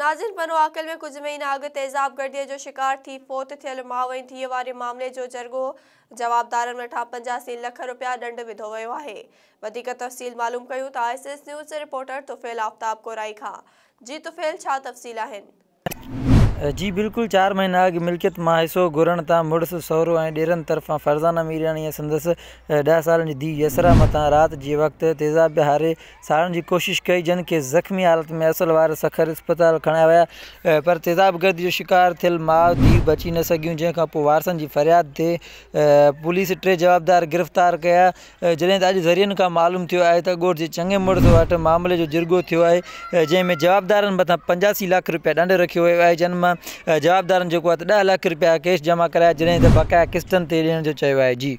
नाजिन मनोआकल में कुछ महीना अॻु तेज़ाब गर्दीअ जो शिकार थी फोत थियल माउ थी धीअ मामले जो जरगो जवाबदार वटां पंजासी लख रुपया डंड विधो वो है वधीक तफ़सील मालूम तो I S S news reporter Tufail Aftab Korai खा जी तुफ़ैल छा तफ़सील जी बिल्कुल चार महीना अॻु मिल्कियत मां हिसो घुरण मुड़स मुड़ुसि सहुरो ऐं ॾेरनि तर्फ़ां फरज़ाना मीराणीअ संदसि ॾह सालनि जी धीउ यसरा मथां राति जे वक़्तु तेज़ाब हारे साड़ण की कोशिश कई जन खे ज़ख़्मी हालत में असल वार सखर अस्पताल खड़ा वह पर तेजाब तेज़ाबगर्द जो शिकार थियल माउ धीउ बची न सघियूं जंहिंखां पोइ वारसनि फ़रियाद ते पुलिस टे जवाबदार गिरफ़्तार कया जॾहिं त अॼु ज़रियनि मालूम थियो आहे त ॻोठ जे चङे मुड़ुस वटि मामले जो जिरगो थियो आहे जंहिंमें जवाबदारनि मथां पंजासी लाख रुपया डंड रखियो है आहे जन जवाबदारनि जेको आहे त लख रुपया कैश जमा कराए जॾहिं त बकाया किस्तनि ते ॾियण जो चयो जी